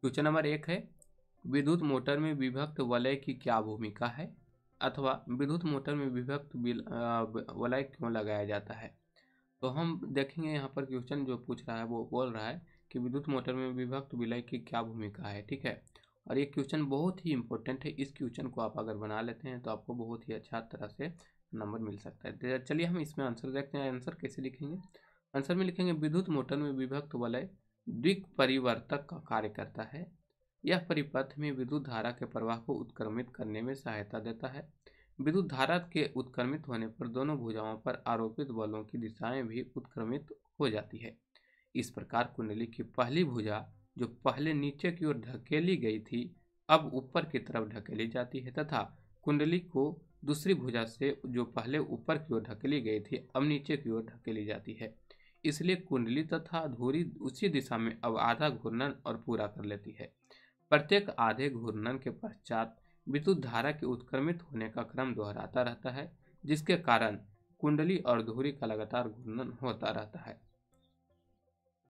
question number एक है विद्युत मोटर में विभक्त वलय की क्या भूमिका है अथवा विद्युत मोटर में विभक्त वलय क्यों लगाया जाता है तो हम देखेंगे यहाँ पर क्वेश्चन जो पूछ रहा है वो बोल रहा है कि विद्युत मोटर में विभक्त विलय की क्या भूमिका है ठीक है और ये क्वेश्चन बहुत ही इंपॉर्टेंट है इस क्वेश्चन को आप अगर बना लेते हैं तो आपको बहुत ही अच्छा तरह से नंबर मिल सकता है तो चलिए हम इसमें आंसर देखते हैं आंसर कैसे लिखेंगे आंसर में लिखेंगे विद्युत मोटर में विभक्त वलय द्विक परिवर्तक का कार्य करता है यह परिपथ में विद्युत धारा के प्रवाह को उत्क्रमित करने में सहायता देता है विद्युत धारा के उत्क्रमित होने पर दोनों भुजाओं पर आरोपित बलों की दिशाएं भी उत्क्रमित हो जाती है इस प्रकार कुंडली की पहली भुजा जो पहले नीचे की ओर ढकेली गई थी अब ऊपर की तरफ ढकेली जाती है तथा कुंडली को दूसरी भुजा से जो पहले ऊपर की ओर ढकेली गई थी अब नीचे की ओर ढकेली जाती है इसलिए कुंडली तथा धूरी उसी दिशा में अब आधा घूर्णन और पूरा कर लेती है प्रत्येक आधे घूर्णन के पश्चात विद्युत धारा के उत्क्रमित होने का क्रम दोहराता रहता है जिसके कारण कुंडली और धूरी का लगातार घूर्णन होता रहता है